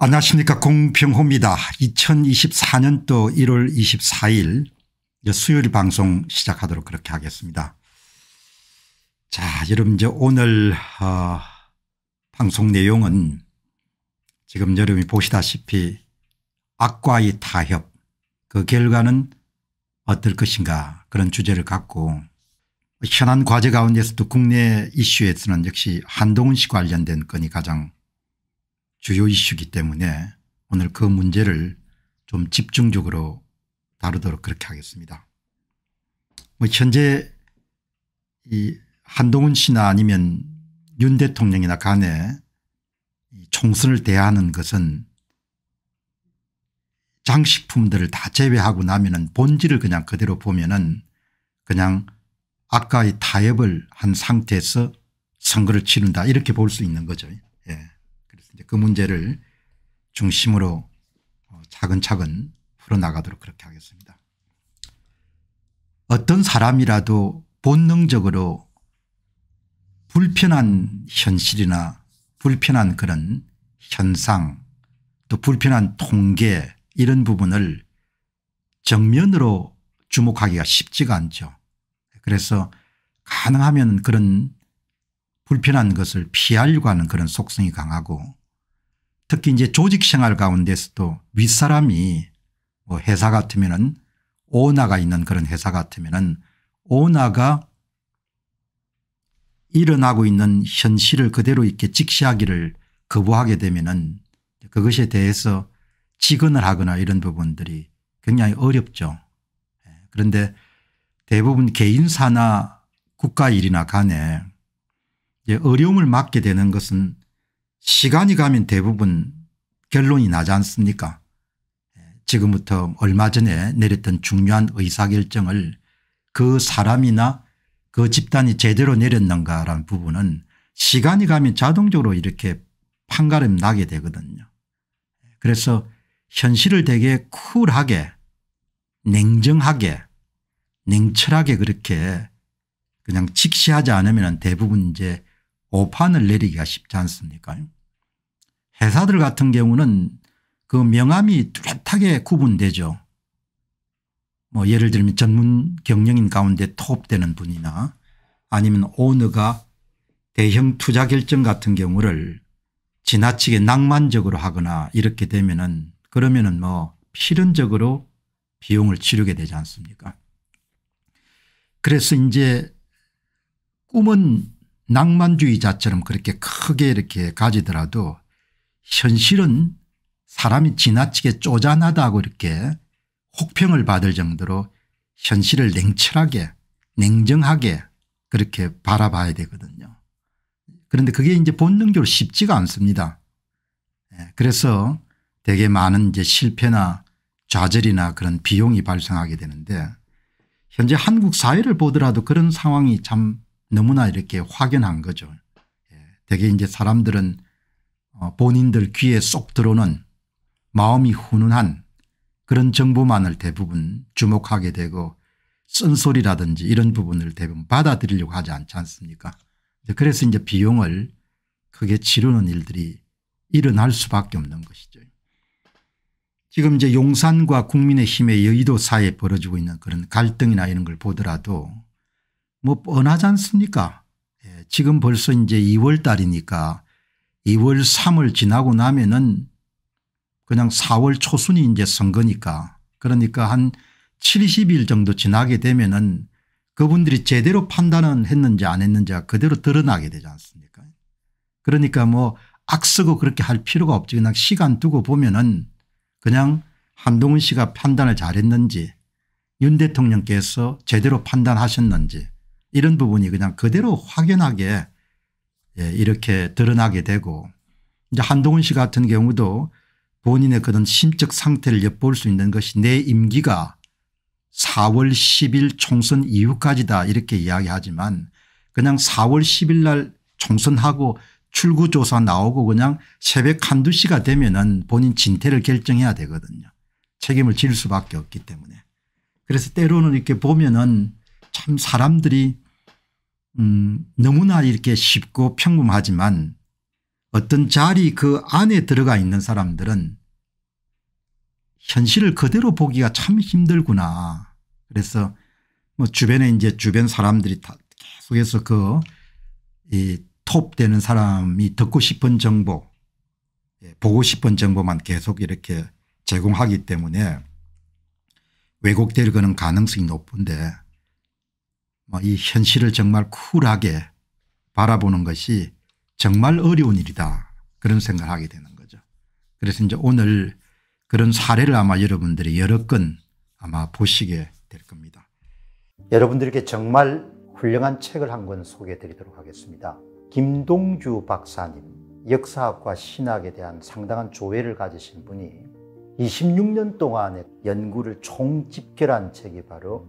안녕하십니까 공평호입니다. 2024년도 1월 24일 수요일 방송 시작하도록 그렇게 하겠습니다. 자 여러분 이제 오늘 어, 방송 내용은 지금 여러분이 보시다시피 악과의 타협 그 결과는 어떨 것인가 그런 주제를 갖고 현안 뭐 과제 가운데서도 국내 이슈에서는 역시 한동훈 씨 관련된 건이 가장 주요 이슈이기 때문에 오늘 그 문제를 좀 집중적으로 다루도록 그렇게 하겠습니다. 뭐 현재 이 한동훈 씨나 아니면 윤 대통령이나 간에 총선을 대하는 것은 장식품들을 다 제외하고 나면은 본질을 그냥 그대로 보면은 그냥 아까의 타협을 한 상태에서 선거를 치른다 이렇게 볼 수 있는 거죠. 예. 그 문제를 중심으로 어, 차근차근 풀어나가도록 그렇게 하겠습니다. 어떤 사람이라도 본능적으로 불편한 현실이나 불편한 그런 현상 또 불편한 통계 이런 부분을 정면으로 주목하기가 쉽지가 않죠. 그래서 가능하면 그런 불편한 것을 피하려고 하는 그런 속성이 강하고 특히 이제 조직 생활 가운데서도 윗사람이 뭐 회사 같으면은 오너가 있는 그런 회사 같으면은 오너가 일어나고 있는 현실을 그대로 이렇게 직시하기를 거부하게 되면은 그것에 대해서 직언을 하거나 이런 부분들이 굉장히 어렵죠. 예, 그런데 대부분 개인사나 국가일이나 간에 어려움을 맞게 되는 것은 시간이 가면 대부분 결론이 나지 않습니까 지금부터 얼마 전에 내렸던 중요한 의사결정을 그 사람이나 그 집단이 제대로 내렸는가라는 부분은 시간이 가면 자동적으로 이렇게 판가름 나게 되거든요. 그래서 현실을 되게 쿨하게 냉정하게 냉철하게 그렇게 그냥 직시하지 않으면 대부분 이제 오판을 내리기가 쉽지 않습니까 회사들 같은 경우는 그 명함이 뚜렷하게 구분되죠. 뭐 예를 들면 전문 경영인 가운데 톱되는 분이나 아니면 오너가 대형 투자 결정 같은 경우를 지나치게 낭만적으로 하거나 이렇게 되면은 그러면은 뭐 필연적으로 비용을 치르게 되지 않습니까? 그래서 이제 꿈은 낭만주의자처럼 그렇게 크게 이렇게 가지더라도 현실은 사람이 지나치게 쪼잔하다고 이렇게 혹평을 받을 정도로 현실을 냉철하게 냉정하게 그렇게 바라봐야 되거든요. 그런데 그게 이제 본능적으로 쉽지가 않습니다. 예, 그래서 되게 많은 이제 실패나 좌절이나 그런 비용이 발생하게 되는데 현재 한국 사회를 보더라도 그런 상황이 참 너무나 이렇게 확연한 거죠. 예, 대개 이제 사람들은 어, 본인들 귀에 쏙 들어오는 마음이 훈훈한 그런 정보만을 대부분 주목하게 되고 쓴소리라든지 이런 부분을 대부분 받아들이려고 하지 않지 않습니까 그래서 이제 비용을 크게 치르는 일들이 일어날 수밖에 없는 것이죠. 지금 이제 용산과 국민의힘의 여의도 사이에 벌어지고 있는 그런 갈등이나 이런 걸 보더라도 뭐 뻔하지 않습니까? 예, 지금 벌써 이제 2월 달이니까 2월 3월 지나고 나면은 그냥 4월 초순이 이제 선거니까 그러니까 한 70일 정도 지나게 되면은 그분들이 제대로 판단은 했는지 안 했는지가 그대로 드러나게 되지 않습니까? 그러니까 뭐 악쓰고 그렇게 할 필요가 없지 그냥 시간 두고 보면은 그냥 한동훈 씨가 판단을 잘했는지 윤 대통령께서 제대로 판단하셨는지 이런 부분이 그냥 그대로 확연하게 예, 이렇게 드러나게 되고 이제 한동훈 씨 같은 경우도 본인의 그런 심적 상태를 엿볼 수 있는 것이 내 임기가 4월 10일 총선 이후까지다 이렇게 이야기하지만 그냥 4월 10일 날 총선하고 출구조사 나오고 그냥 새벽 한두 시가 되면은 본인 진퇴를 결정해야 되거든요. 책임을 질 수밖에 없기 때문에. 그래서 때로는 이렇게 보면은 참 사람들이 음 너무나 이렇게 쉽고 평범하지만 어떤 자리 그 안에 들어가 있는 사람들은 현실을 그대로 보기가 참 힘들구나. 그래서 뭐 주변에 이제 주변 사람들이 다 계속해서 그 이톱 되는 사람이 듣고 싶은 정보 예, 보고 싶은 정보만 계속 이렇게 제공하기 때문에 왜곡될거는 가능성이 높은데 뭐이 현실을 정말 쿨하게 바라보는 것이 정말 어려운 일이다 그런 생각을 하게 되는 거죠. 그래서 이제 오늘 그런 사례를 아마 여러분들이 여러 건 아마 보시게 될 겁니다. 여러분들께 정말 훌륭한 책을 한 권 소개해 드리도록 하겠습니다. 김동주 박사님 역사학과 신학에 대한 상당한 조회를 가지신 분이 26년 동안의 연구를 총집결한 책이 바로